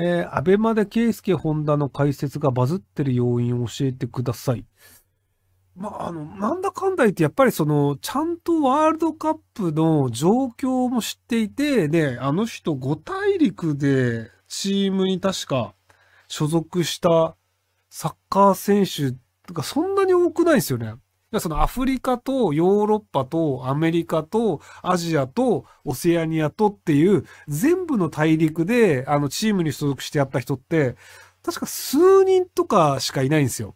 えー、アベマで圭介本田の解説がバズってる要因を教えてください。まあ、あの、なんだかんだ言って、やっぱりその、ちゃんとワールドカップの状況も知っていて、で、あの人五大陸でチームに確か所属したサッカー選手がそんなに多くないですよね。そのアフリカとヨーロッパとアメリカとアジアとオセアニアとっていう全部の大陸であのチームに所属してやった人って確か数人とかしかいないんですよ。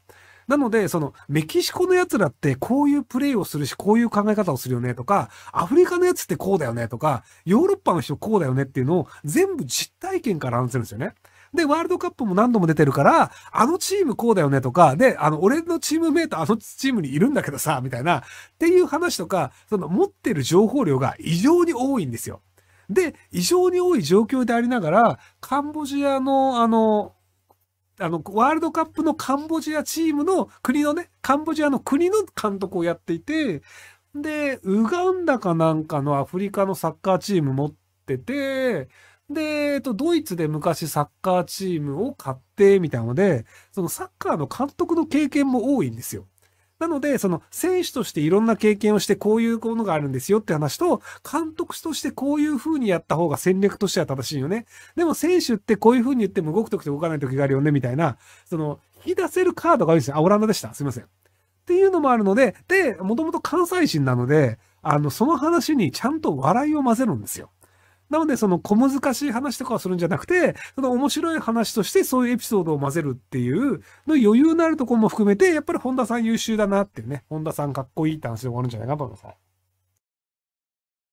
なので、その、メキシコのやつらってこういうプレイをするし、こういう考え方をするよねとか、アフリカのやつってこうだよねとか、ヨーロッパの人こうだよねっていうのを全部実体験から話せるんですよね。で、ワールドカップも何度も出てるから、あのチームこうだよねとか、で、あの、俺のチームメイトあのチームにいるんだけどさ、みたいな、っていう話とか、その持ってる情報量が異常に多いんですよ。で、異常に多い状況でありながら、カンボジアの、あの、あの、ワールドカップのカンボジアチームの国のね、カンボジアの国の監督をやっていて、で、ウガンダかなんかのアフリカのサッカーチーム持ってて、で、えっと、ドイツで昔サッカーチームを買ってみたいなので、そのサッカーの監督の経験も多いんですよ。なので、その選手としていろんな経験をしてこういうものがあるんですよって話と、監督としてこういう風にやった方が戦略としては正しいよね。でも選手ってこういう風に言っても動く時と動かない時があるよねみたいな、その引き出せるカードが多いですよ。あ、オランダでした。すいません。っていうのもあるので、で、もともと関西人なので、あの、その話にちゃんと笑いを混ぜるんですよ。なので、その小難しい話とかをするんじゃなくて、その面白い話としてそういうエピソードを混ぜるっていう、の余裕のあるところも含めて、やっぱり本田さん優秀だなっていうね、本田さんかっこいいって話で終わるんじゃないかと思います。